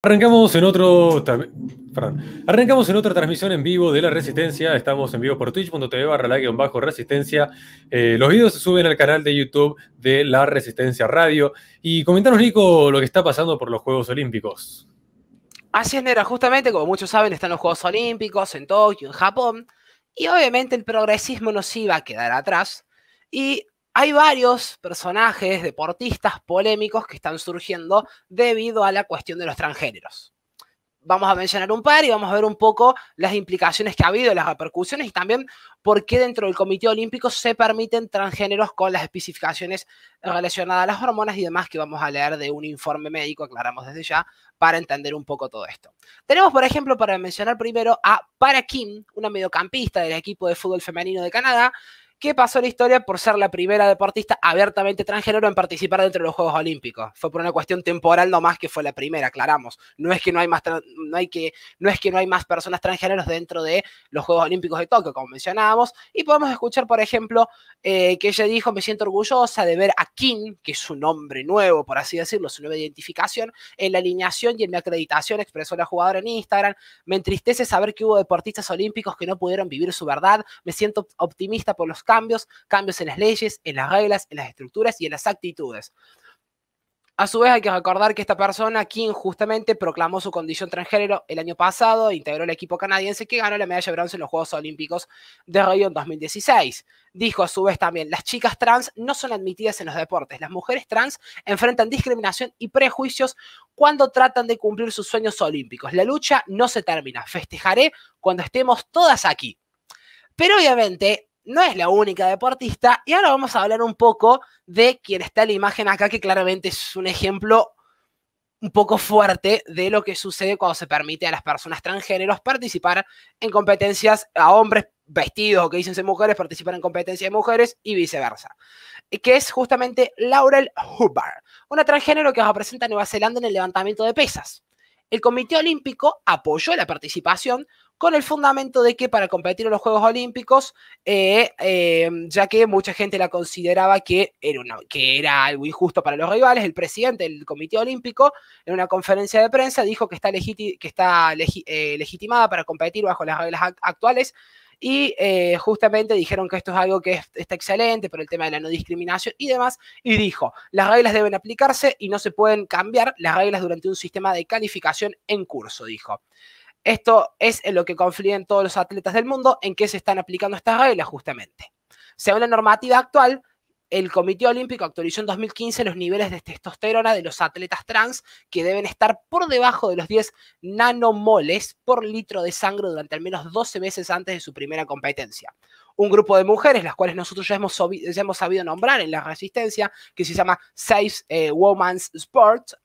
Arrancamos en otro. Arrancamos en otra transmisión en vivo de la Resistencia. Estamos en vivo por twitch.tv barra bajo resistencia. Eh, los videos se suben al canal de YouTube de la Resistencia Radio. Y comentanos, Nico, lo que está pasando por los Juegos Olímpicos. Así es, Nero, Justamente, como muchos saben, están los Juegos Olímpicos en Tokio, en Japón. Y obviamente el progresismo nos iba a quedar atrás. Y hay varios personajes, deportistas polémicos que están surgiendo debido a la cuestión de los transgéneros. Vamos a mencionar un par y vamos a ver un poco las implicaciones que ha habido, las repercusiones y también por qué dentro del Comité Olímpico se permiten transgéneros con las especificaciones relacionadas a las hormonas y demás que vamos a leer de un informe médico, aclaramos desde ya, para entender un poco todo esto. Tenemos, por ejemplo, para mencionar primero a Para Kim, una mediocampista del equipo de fútbol femenino de Canadá, ¿Qué pasó en la historia por ser la primera deportista abiertamente transgénero en participar dentro de los Juegos Olímpicos. Fue por una cuestión temporal nomás que fue la primera, aclaramos. No es que no hay más, no hay que, no es que no hay más personas transgéneros dentro de los Juegos Olímpicos de Tokio, como mencionábamos, y podemos escuchar, por ejemplo, eh, que ella dijo, me siento orgullosa de ver a Kim, que es su nombre nuevo, por así decirlo, su nueva identificación, en la alineación y en mi acreditación, expresó la jugadora en Instagram, me entristece saber que hubo deportistas olímpicos que no pudieron vivir su verdad, me siento optimista por los cambios, cambios en las leyes, en las reglas, en las estructuras y en las actitudes. A su vez hay que recordar que esta persona, quien justamente proclamó su condición transgénero el año pasado, integró el equipo canadiense que ganó la medalla de bronce en los Juegos Olímpicos de Río en 2016. Dijo a su vez también, las chicas trans no son admitidas en los deportes, las mujeres trans enfrentan discriminación y prejuicios cuando tratan de cumplir sus sueños olímpicos. La lucha no se termina, festejaré cuando estemos todas aquí. Pero obviamente no es la única deportista. Y ahora vamos a hablar un poco de quien está en la imagen acá, que claramente es un ejemplo un poco fuerte de lo que sucede cuando se permite a las personas transgéneros participar en competencias a hombres vestidos o que dicen ser mujeres, participar en competencias de mujeres y viceversa. Que es justamente Laurel Hubbard, una transgénero que representa a Nueva Zelanda en el levantamiento de pesas. El Comité Olímpico apoyó la participación con el fundamento de que para competir en los Juegos Olímpicos, eh, eh, ya que mucha gente la consideraba que era, algo injusto para los rivales, el presidente del Comité Olímpico en una conferencia de prensa dijo que está, eh, legitimada para competir bajo las reglas actuales y justamente dijeron que esto es algo que está excelente por el tema de la no discriminación y demás, y dijo, las reglas deben aplicarse y no se pueden cambiar las reglas durante un sistema de calificación en curso, dijo. Esto es en lo que confluyen todos los atletas del mundo en que se están aplicando estas reglas justamente. Según la normativa actual, el Comité Olímpico actualizó en 2015 los niveles de testosterona de los atletas trans que deben estar por debajo de los 10 nanomoles por litro de sangre durante al menos 12 meses antes de su primera competencia un grupo de mujeres, las cuales nosotros ya hemos, ya hemos sabido nombrar en la resistencia, que se llama Safe eh, Women's Sports,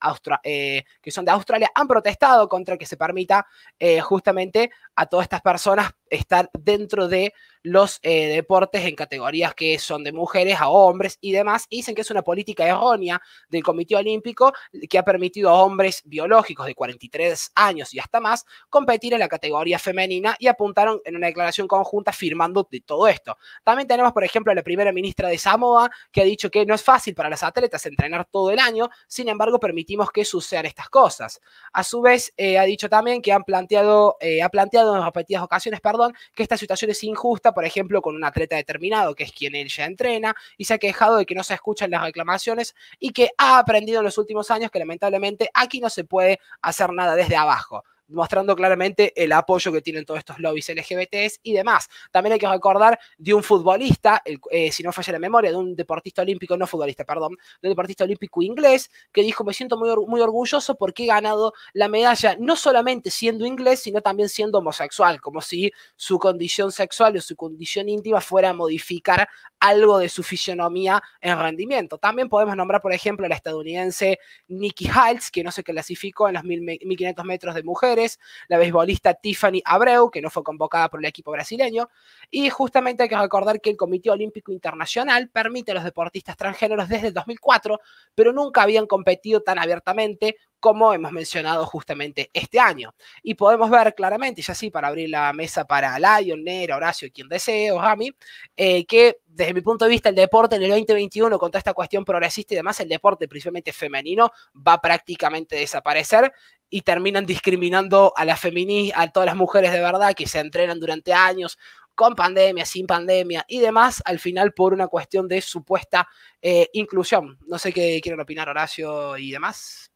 eh, que son de Australia, han protestado contra que se permita eh, justamente a todas estas personas estar dentro de los deportes en categorías que son de mujeres a hombres y demás. Y dicen que es una política errónea del Comité Olímpico que ha permitido a hombres biológicos de 43 años y hasta más competir en la categoría femenina y apuntaron en una declaración conjunta firmando de todo esto. También tenemos, por ejemplo, a la primera ministra de Samoa, que ha dicho que no es fácil para las atletas entrenar todo el año, sin embargo, permitimos que sucedan estas cosas. A su vez, eh, ha dicho también que han planteado, eh, ha planteado en repetidas ocasiones, perdón, que esta situación es injusta, por ejemplo, con un atleta determinado, que es quien ella entrena, y se ha quejado de que no se escuchan las reclamaciones y que ha aprendido en los últimos años que lamentablemente aquí no se puede hacer nada desde abajo mostrando claramente el apoyo que tienen todos estos lobbies LGBTs y demás. También hay que recordar de un futbolista, eh, si no falla la memoria, de un deportista olímpico, no futbolista, perdón, de un deportista olímpico inglés que dijo, me siento muy, muy orgulloso porque he ganado la medalla no solamente siendo inglés, sino también siendo homosexual, como si su condición sexual o su condición íntima fuera a modificar algo de su fisionomía en rendimiento. También podemos nombrar, por ejemplo, a la estadounidense Nikki Hiles, que no se clasificó en los 1500 metros de mujeres, la beisbolista Tiffany Abreu, que no fue convocada por el equipo brasileño, y justamente hay que recordar que el Comité Olímpico Internacional permite a los deportistas transgéneros desde el 2004, pero nunca habían competido tan abiertamente como hemos mencionado justamente este año. Y podemos ver claramente, y sí, para abrir la mesa para Lion, Nera, Horacio, quien desee, o Jami, eh, que desde mi punto de vista el deporte en el 2021, con esta cuestión progresista y demás, el deporte principalmente femenino va prácticamente a desaparecer y terminan discriminando a las feministas, a todas las mujeres de verdad que se entrenan durante años con pandemia, sin pandemia y demás, al final por una cuestión de supuesta eh, inclusión. No sé qué quieren opinar Horacio y demás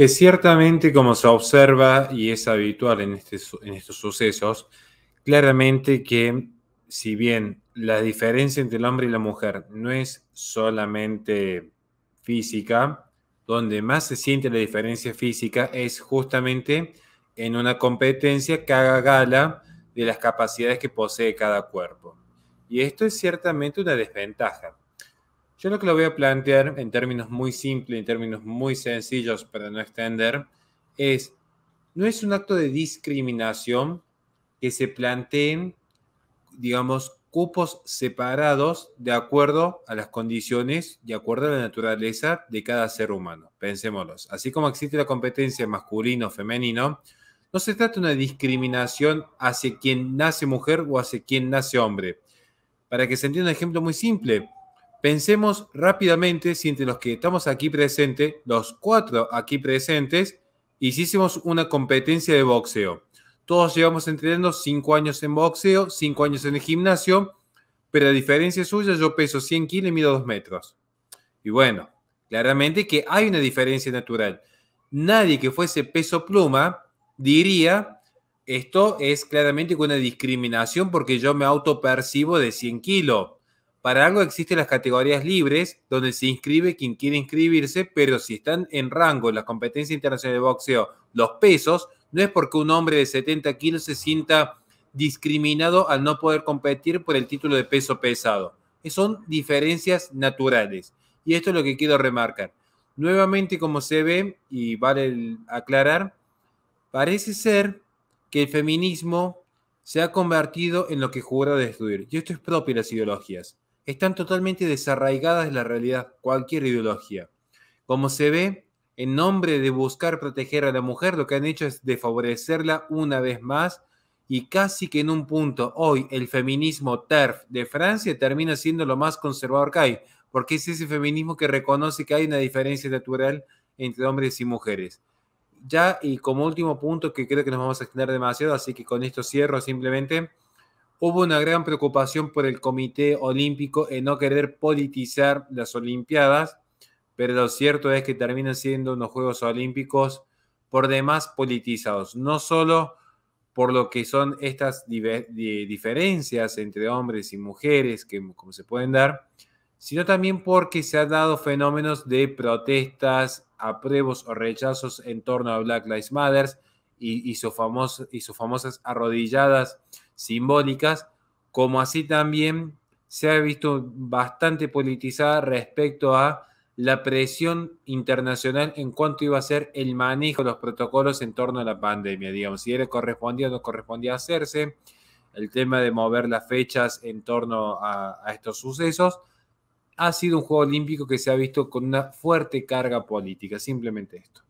que ciertamente, como se observa y es habitual en, este en estos sucesos, claramente que si bien la diferencia entre el hombre y la mujer no es solamente física, donde más se siente la diferencia física es justamente en una competencia que haga gala de las capacidades que posee cada cuerpo. Y esto es ciertamente una desventaja, yo lo que lo voy a plantear en términos muy simples, en términos muy sencillos para no extender, es, no es un acto de discriminación que se planteen, digamos, cupos separados de acuerdo a las condiciones, de acuerdo a la naturaleza de cada ser humano. Pensémoslos. Así como existe la competencia masculino-femenino, no se trata de una discriminación hacia quien nace mujer o hacia quien nace hombre. Para que se entienda un ejemplo muy simple, Pensemos rápidamente, si entre los que estamos aquí presentes, los cuatro aquí presentes, hicimos una competencia de boxeo. Todos llevamos entrenando cinco años en boxeo, cinco años en el gimnasio, pero a diferencia suya, yo peso 100 kilos y mido 2 metros. Y bueno, claramente que hay una diferencia natural. Nadie que fuese peso pluma diría, esto es claramente una discriminación porque yo me auto percibo de 100 kilos. Para algo existen las categorías libres, donde se inscribe quien quiere inscribirse, pero si están en rango en la competencia internacional de boxeo los pesos, no es porque un hombre de 70 kilos se sienta discriminado al no poder competir por el título de peso pesado. Son diferencias naturales. Y esto es lo que quiero remarcar. Nuevamente, como se ve, y vale aclarar, parece ser que el feminismo se ha convertido en lo que jura destruir. Y esto es propio de las ideologías están totalmente desarraigadas de la realidad, cualquier ideología. Como se ve, en nombre de buscar proteger a la mujer, lo que han hecho es desfavorecerla una vez más y casi que en un punto hoy el feminismo TERF de Francia termina siendo lo más conservador que hay, porque es ese feminismo que reconoce que hay una diferencia natural entre hombres y mujeres. Ya, y como último punto, que creo que nos vamos a extender demasiado, así que con esto cierro simplemente. Hubo una gran preocupación por el Comité Olímpico en no querer politizar las Olimpiadas, pero lo cierto es que terminan siendo unos Juegos Olímpicos por demás politizados, no solo por lo que son estas diferencias entre hombres y mujeres, que como se pueden dar, sino también porque se han dado fenómenos de protestas, apruebos o rechazos en torno a Black Lives Matter y, y sus famosas arrodilladas simbólicas, como así también se ha visto bastante politizada respecto a la presión internacional en cuanto iba a ser el manejo de los protocolos en torno a la pandemia, digamos, si era correspondía o no correspondía hacerse, el tema de mover las fechas en torno a estos sucesos, ha sido un juego olímpico que se ha visto con una fuerte carga política, simplemente esto.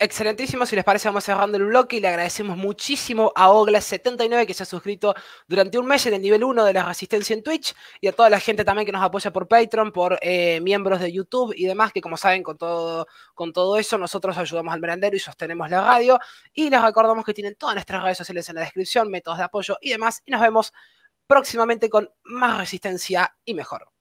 Excelentísimo, si les parece vamos cerrando el bloque y le agradecemos muchísimo a Oglas79 que se ha suscrito durante un mes en el nivel 1 de la resistencia en Twitch y a toda la gente también que nos apoya por Patreon, por eh, miembros de YouTube y demás que como saben con todo, con todo eso nosotros ayudamos al merendero y sostenemos la radio y les recordamos que tienen todas nuestras redes sociales en la descripción, métodos de apoyo y demás y nos vemos próximamente con más resistencia y mejor.